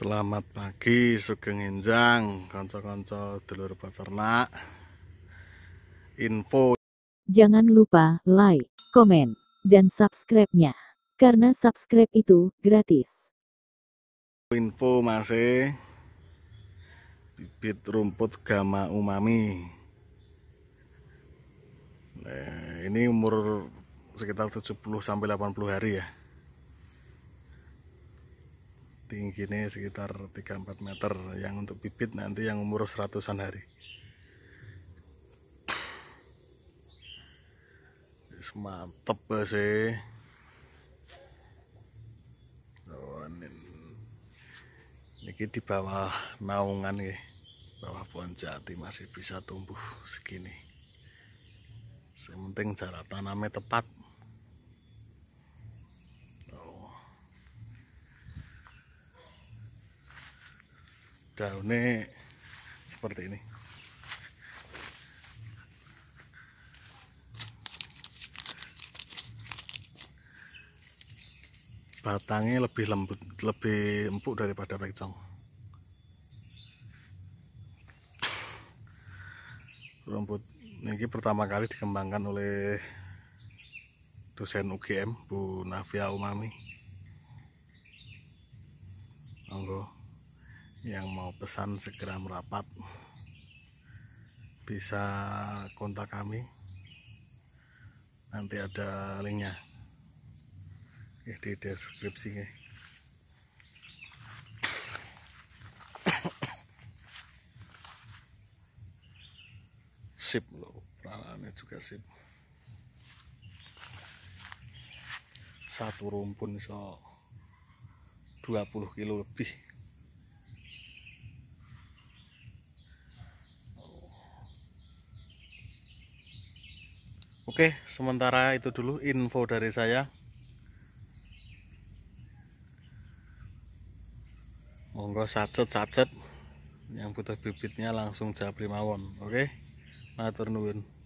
Selamat pagi Sugeng Enjang, kanca-kanca dulur peternak. Info. Jangan lupa like, komen, dan subscribe-nya. Karena subscribe itu gratis. Info masih e. bibit rumput gama umami. Nah, ini umur sekitar 70 sampai 80 hari ya tinggi ini sekitar 3-4 meter yang untuk bibit nanti yang umur seratusan hari mantep sih oh, ini di bawah naungan nih, bawah pohon jati masih bisa tumbuh segini Sementing jarak tanamnya tepat daunnya seperti ini batangnya lebih lembut lebih empuk daripada pecong rumput ini pertama kali dikembangkan oleh dosen UGM Bu Navia Umami monggo yang mau pesan segera merapat bisa kontak kami nanti ada linknya ya, di deskripsi ya. sip loh peralatannya juga sip satu rumpun so 20 kilo lebih Oke, sementara itu dulu info dari saya. Monggo sacet-sacet yang butuh bibitnya langsung lima won. Oke. Matur nuwun.